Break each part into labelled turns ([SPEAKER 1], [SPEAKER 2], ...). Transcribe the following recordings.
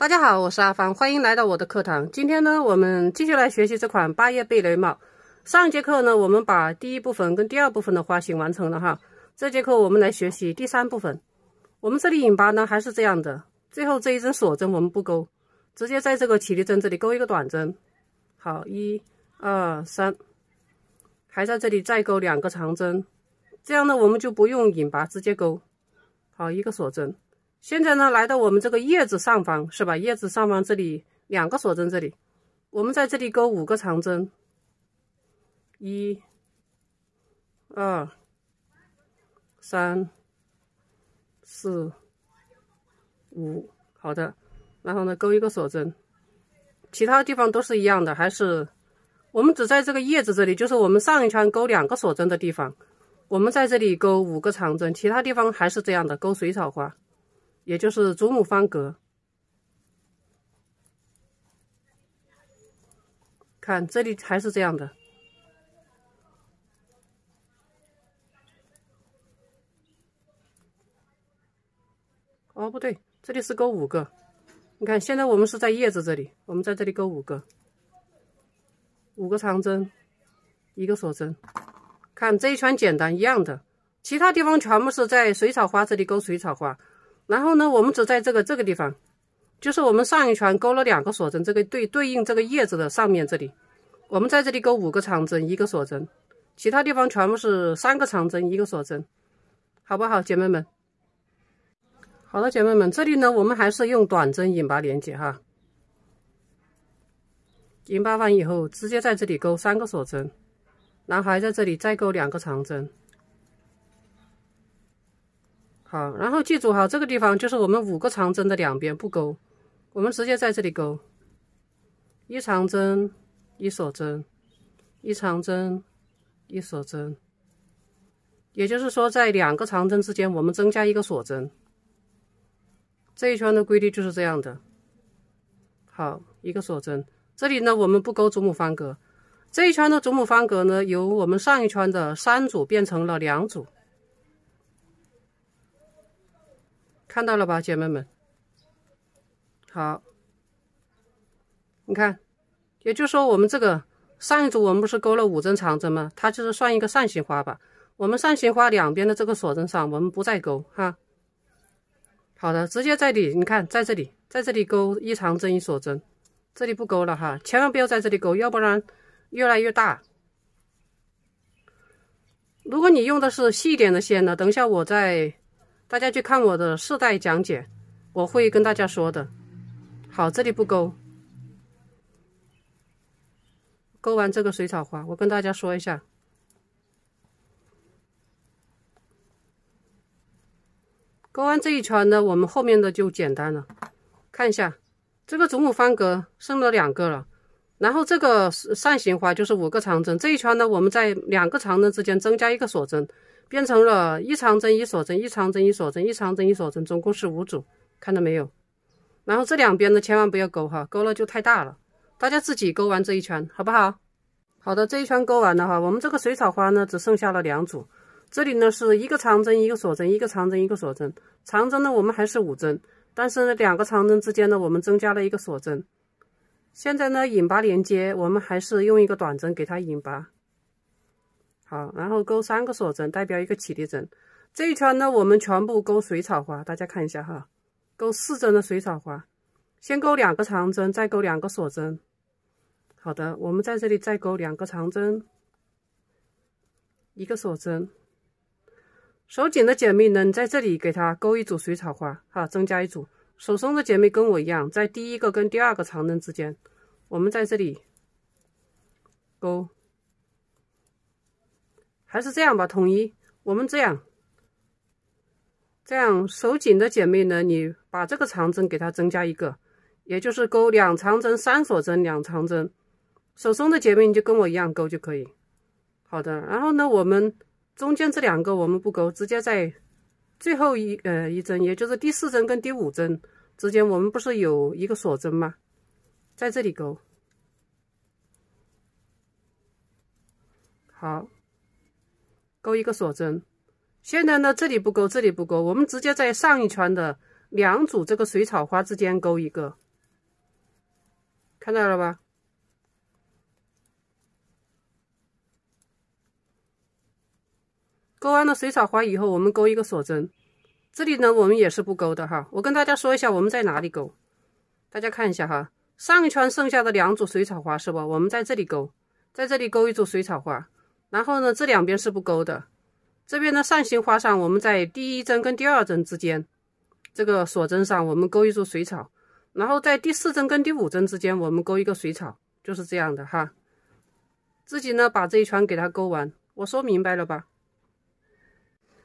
[SPEAKER 1] 大家好，我是阿芳，欢迎来到我的课堂。今天呢，我们继续来学习这款八叶贝雷帽。上一节课呢，我们把第一部分跟第二部分的花型完成了哈。这节课我们来学习第三部分。我们这里引拔呢还是这样的，最后这一针锁针我们不勾，直接在这个起立针这里勾一个短针。好，一、二、三，还在这里再勾两个长针，这样呢我们就不用引拔，直接勾。好，一个锁针。现在呢，来到我们这个叶子上方，是吧？叶子上方这里两个锁针，这里我们在这里钩五个长针，一、二、三、四、五，好的。然后呢，钩一个锁针，其他地方都是一样的，还是我们只在这个叶子这里，就是我们上一圈钩两个锁针的地方，我们在这里钩五个长针，其他地方还是这样的，钩水草花。也就是祖母方格，看这里还是这样的。哦，不对，这里是钩五个。你看，现在我们是在叶子这里，我们在这里钩五个，五个长针，一个锁针。看这一圈简单一样的，其他地方全部是在水草花这里钩水草花。然后呢，我们只在这个这个地方，就是我们上一圈勾了两个锁针，这个对对应这个叶子的上面这里，我们在这里勾五个长针，一个锁针，其他地方全部是三个长针，一个锁针，好不好，姐妹们？好的，姐妹们，这里呢，我们还是用短针引拔连接哈，引拔完以后，直接在这里勾三个锁针，然后还在这里再勾两个长针。好，然后记住哈，这个地方就是我们五个长针的两边不勾，我们直接在这里勾一长针、一锁针、一长针、一锁针。也就是说，在两个长针之间，我们增加一个锁针。这一圈的规律就是这样的。好，一个锁针，这里呢我们不勾祖母方格。这一圈的祖母方格呢，由我们上一圈的三组变成了两组。看到了吧，姐妹们。好，你看，也就是说我们这个上一组我们不是勾了五针长针吗？它就是算一个扇形花吧。我们扇形花两边的这个锁针上，我们不再勾哈。好的，直接在里，你看，在这里，在这里勾一长针一锁针，这里不勾了哈，千万不要在这里勾，要不然越来越大。如果你用的是细一点的线呢，等一下我再。大家去看我的四代讲解，我会跟大家说的。好，这里不勾，勾完这个水草花，我跟大家说一下，勾完这一圈呢，我们后面的就简单了。看一下，这个祖母方格剩了两个了，然后这个扇形花就是五个长针，这一圈呢，我们在两个长针之间增加一个锁针。变成了一长针一锁针一长针一锁针一长针一锁针，总共是五组，看到没有？然后这两边呢，千万不要钩哈，钩了就太大了。大家自己钩完这一圈，好不好？好的，这一圈钩完了哈，我们这个水草花呢只剩下了两组。这里呢是一个长针一个锁针一个长针一个锁针，长针呢我们还是五针，但是呢两个长针之间呢我们增加了一个锁针。现在呢引拔连接，我们还是用一个短针给它引拔。好，然后钩三个锁针，代表一个起立针。这一圈呢，我们全部钩水草花，大家看一下哈。钩四针的水草花，先钩两个长针，再钩两个锁针。好的，我们在这里再钩两个长针，一个锁针。手紧的姐妹呢，你在这里给它钩一组水草花，哈，增加一组。手松的姐妹跟我一样，在第一个跟第二个长针之间，我们在这里钩。还是这样吧，统一我们这样，这样手紧的姐妹呢，你把这个长针给它增加一个，也就是钩两长针、三锁针、两长针。手松的姐妹你就跟我一样钩就可以。好的，然后呢，我们中间这两个我们不钩，直接在最后一呃一针，也就是第四针跟第五针之间，我们不是有一个锁针吗？在这里钩。好。钩一个锁针，现在呢这里不钩，这里不钩，我们直接在上一圈的两组这个水草花之间钩一个，看到了吧？钩完了水草花以后，我们钩一个锁针，这里呢我们也是不钩的哈。我跟大家说一下我们在哪里钩，大家看一下哈，上一圈剩下的两组水草花是不？我们在这里钩，在这里钩一组水草花。然后呢，这两边是不勾的。这边的扇形花上，我们在第一针跟第二针之间，这个锁针上，我们勾一组水草。然后在第四针跟第五针之间，我们勾一个水草，就是这样的哈。自己呢，把这一圈给它勾完。我说明白了吧？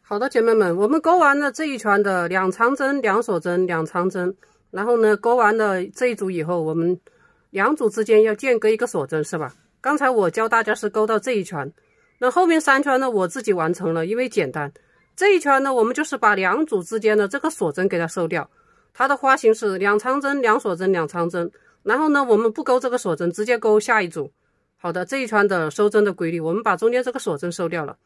[SPEAKER 1] 好的，姐妹们，我们勾完了这一圈的两长针、两锁针、两长针。然后呢，勾完了这一组以后，我们两组之间要间隔一个锁针，是吧？刚才我教大家是勾到这一圈。那后面三圈呢？我自己完成了，因为简单。这一圈呢，我们就是把两组之间的这个锁针给它收掉。它的花型是两长针、两锁针、两长针。然后呢，我们不勾这个锁针，直接勾下一组。好的，这一圈的收针的规律，我们把中间这个锁针收掉了。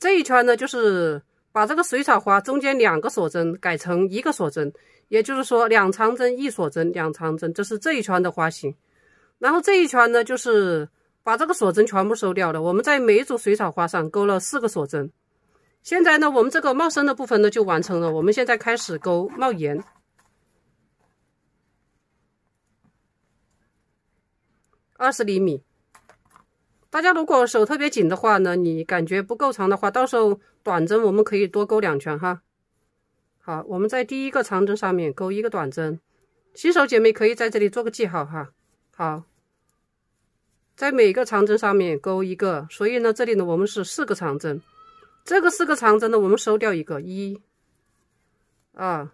[SPEAKER 1] 这一圈呢，就是把这个水草花中间两个锁针改成一个锁针，也就是说两长针、一锁针、两长针，这是这一圈的花型。然后这一圈呢，就是。把这个锁针全部收掉了。我们在每一组水草花上钩了四个锁针。现在呢，我们这个茂身的部分呢就完成了。我们现在开始钩帽檐，二十厘米。大家如果手特别紧的话呢，你感觉不够长的话，到时候短针我们可以多钩两圈哈。好，我们在第一个长针上面钩一个短针。新手姐妹可以在这里做个记号哈。好。在每个长针上面勾一个，所以呢，这里呢，我们是四个长针，这个四个长针呢，我们收掉一个，一，二，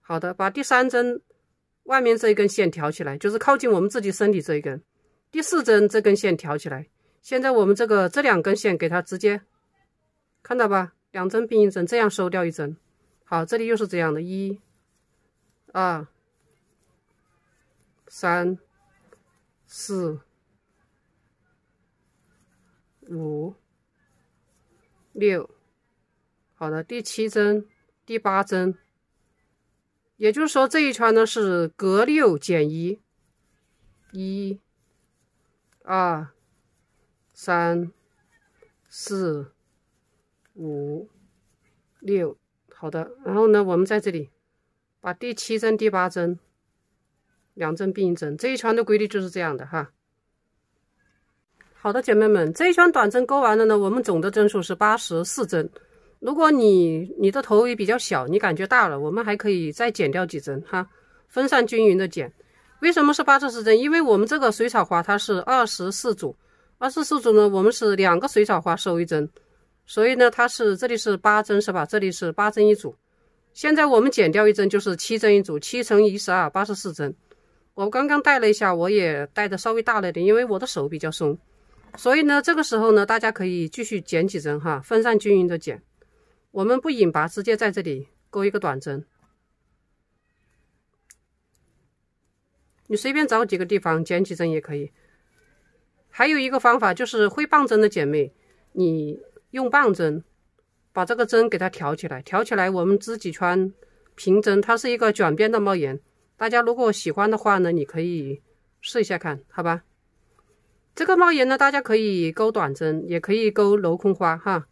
[SPEAKER 1] 好的，把第三针外面这一根线挑起来，就是靠近我们自己身体这一根，第四针这根线挑起来，现在我们这个这两根线给它直接看到吧，两针并一针，这样收掉一针，好，这里又是这样的，一，二，三，四。五六，好的，第七针第八针，也就是说这一圈呢是隔六减一，一、二、三、四、五、六，好的，然后呢，我们在这里把第七针第八针两针并一针，这一圈的规律就是这样的哈。好的，姐妹们，这一圈短针钩完了呢。我们总的针数是八十四针。如果你你的头围比较小，你感觉大了，我们还可以再减掉几针哈，分散均匀的减。为什么是八十四针？因为我们这个水草花它是二十四组，二十四组呢，我们是两个水草花收一针，所以呢它是这里是八针是吧？这里是八针一组。现在我们减掉一针，就是七针一组，七乘以十二，八十四针。我刚刚戴了一下，我也戴的稍微大了点，因为我的手比较松。所以呢，这个时候呢，大家可以继续减几针哈，分散均匀的减。我们不引拔，直接在这里勾一个短针。你随便找几个地方减几针也可以。还有一个方法就是会棒针的姐妹，你用棒针把这个针给它挑起来，挑起来我们织几圈平针，它是一个卷边的帽檐。大家如果喜欢的话呢，你可以试一下看，好吧？这个帽檐呢，大家可以钩短针，也可以钩镂空花哈。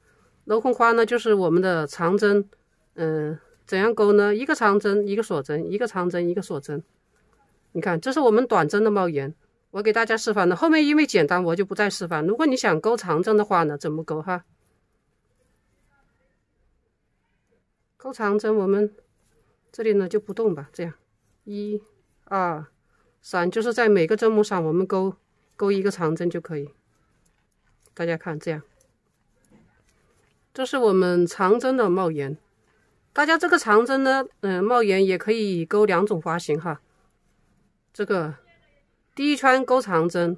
[SPEAKER 1] 镂空花呢，就是我们的长针，嗯，怎样钩呢？一个长针，一个锁针，一个长针，一个锁针。你看，这是我们短针的帽檐，我给大家示范的。后面因为简单，我就不再示范。如果你想钩长针的话呢，怎么钩哈？钩长针，我们这里呢就不动吧，这样，一、二、三，就是在每个针目上我们钩。勾一个长针就可以，大家看这样，这是我们长针的帽檐。大家这个长针呢，嗯，帽檐也可以勾两种花型哈。这个第一圈勾长针，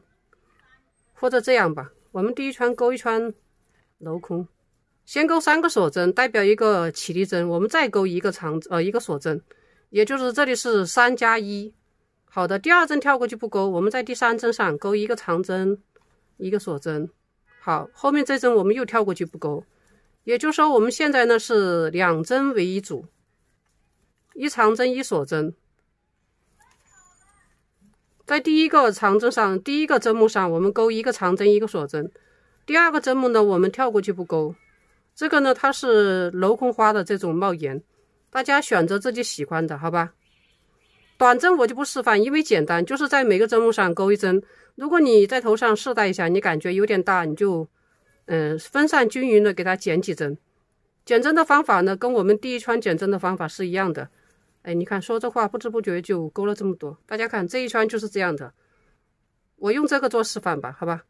[SPEAKER 1] 或者这样吧，我们第一圈勾一圈镂空，先勾三个锁针，代表一个起立针，我们再勾一个长呃一个锁针，也就是这里是三加一。好的，第二针跳过去不钩，我们在第三针上钩一个长针，一个锁针。好，后面这针我们又跳过去不钩，也就是说我们现在呢是两针为一组，一长针一锁针。在第一个长针上，第一个针目上我们钩一个长针一个锁针，第二个针目呢我们跳过去不钩。这个呢它是镂空花的这种帽檐，大家选择自己喜欢的，好吧？短针我就不示范，因为简单，就是在每个针目上钩一针。如果你在头上试戴一下，你感觉有点大，你就，嗯，分散均匀的给它减几针。减针的方法呢，跟我们第一圈减针的方法是一样的。哎，你看说这话不知不觉就钩了这么多。大家看这一圈就是这样的，我用这个做示范吧，好吧？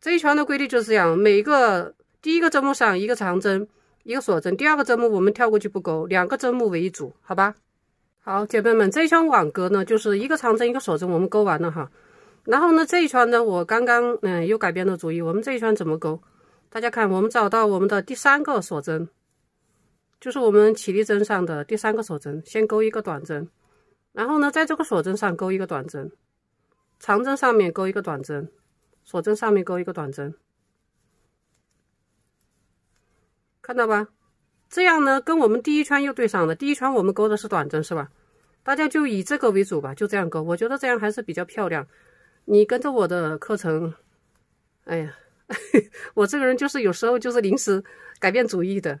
[SPEAKER 1] 这一圈的规律就是这样，每个第一个针目上一个长针，一个锁针。第二个针目我们跳过去不钩，两个针目为一组，好吧？好，姐妹们，这一圈网格呢，就是一个长针，一个锁针，我们钩完了哈。然后呢，这一圈呢，我刚刚嗯又改变了主意，我们这一圈怎么钩？大家看，我们找到我们的第三个锁针，就是我们起立针上的第三个锁针，先钩一个短针，然后呢，在这个锁针上钩一个短针，长针上面钩一个短针，锁针上面钩一个短针，看到吧？这样呢，跟我们第一圈又对上了。第一圈我们钩的是短针，是吧？大家就以这个为主吧，就这样钩。我觉得这样还是比较漂亮。你跟着我的课程，哎呀，我这个人就是有时候就是临时改变主意的，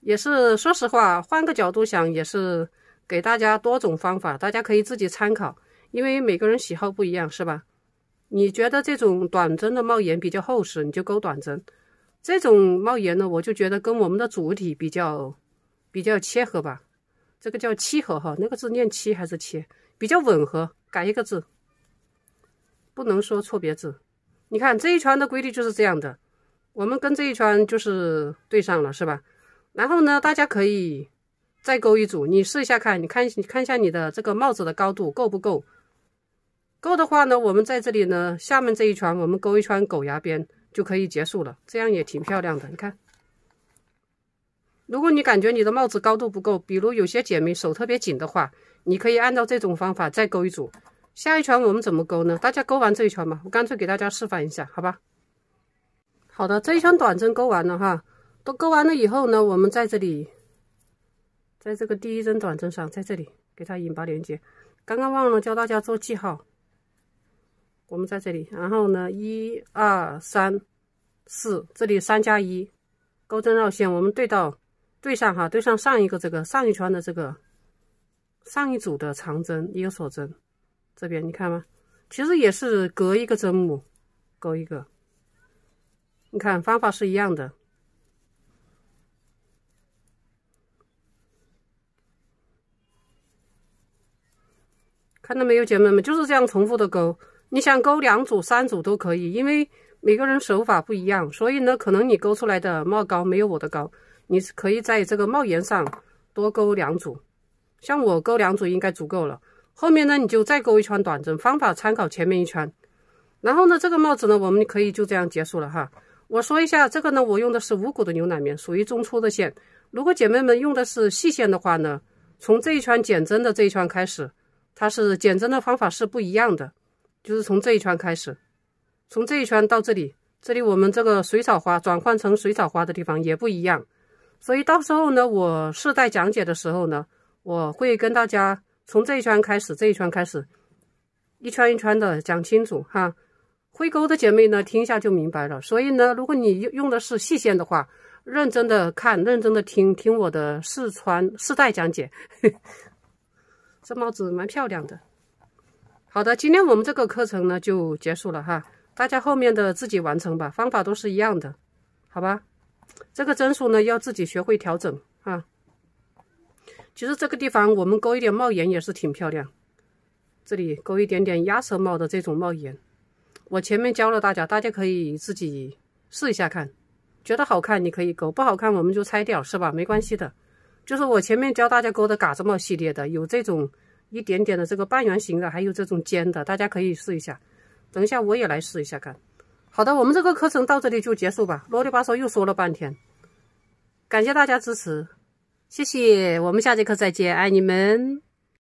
[SPEAKER 1] 也是说实话，换个角度想也是给大家多种方法，大家可以自己参考，因为每个人喜好不一样，是吧？你觉得这种短针的帽檐比较厚实，你就钩短针。这种帽檐呢，我就觉得跟我们的主体比较，比较切合吧，这个叫契合哈，那个字念七还是切，比较吻合，改一个字，不能说错别字。你看这一圈的规律就是这样的，我们跟这一圈就是对上了，是吧？然后呢，大家可以再勾一组，你试一下看，你看，你看一下你的这个帽子的高度够不够？够的话呢，我们在这里呢，下面这一圈我们勾一圈狗牙边。就可以结束了，这样也挺漂亮的。你看，如果你感觉你的帽子高度不够，比如有些姐妹手特别紧的话，你可以按照这种方法再钩一组。下一圈我们怎么钩呢？大家钩完这一圈吧，我干脆给大家示范一下，好吧？好的，这一圈短针钩完了哈，都钩完了以后呢，我们在这里，在这个第一针短针上，在这里给它引拔连接。刚刚忘了教大家做记号。我们在这里，然后呢，一二三四，这里三加一，钩针绕线，我们对到对上哈，对上上一个这个上一圈的这个上一组的长针一个锁针，这边你看吗？其实也是隔一个针目钩一个，你看方法是一样的，看到没有，姐妹们，就是这样重复的钩。你想钩两组、三组都可以，因为每个人手法不一样，所以呢，可能你钩出来的帽高没有我的高。你可以在这个帽檐上多钩两组，像我钩两组应该足够了。后面呢，你就再钩一圈短针，方法参考前面一圈。然后呢，这个帽子呢，我们可以就这样结束了哈。我说一下这个呢，我用的是五股的牛奶棉，属于中粗的线。如果姐妹们用的是细线的话呢，从这一圈减针的这一圈开始，它是减针的方法是不一样的。就是从这一圈开始，从这一圈到这里，这里我们这个水草花转换成水草花的地方也不一样，所以到时候呢，我试戴讲解的时候呢，我会跟大家从这一圈开始，这一圈开始，一圈一圈的讲清楚哈。会勾的姐妹呢，听一下就明白了。所以呢，如果你用用的是细线的话，认真的看，认真的听听我的试穿试戴讲解。这帽子蛮漂亮的。好的，今天我们这个课程呢就结束了哈，大家后面的自己完成吧，方法都是一样的，好吧？这个针数呢要自己学会调整啊。其实这个地方我们勾一点帽檐也是挺漂亮，这里勾一点点鸭舌帽的这种帽檐，我前面教了大家，大家可以自己试一下看，觉得好看你可以勾，不好看我们就拆掉是吧？没关系的，就是我前面教大家勾的嘎子帽系列的，有这种。一点点的这个半圆形的，还有这种尖的，大家可以试一下。等一下我也来试一下看。好的，我们这个课程到这里就结束吧。啰里吧嗦又说了半天，感谢大家支持，谢谢。我们下节课再见，爱你们。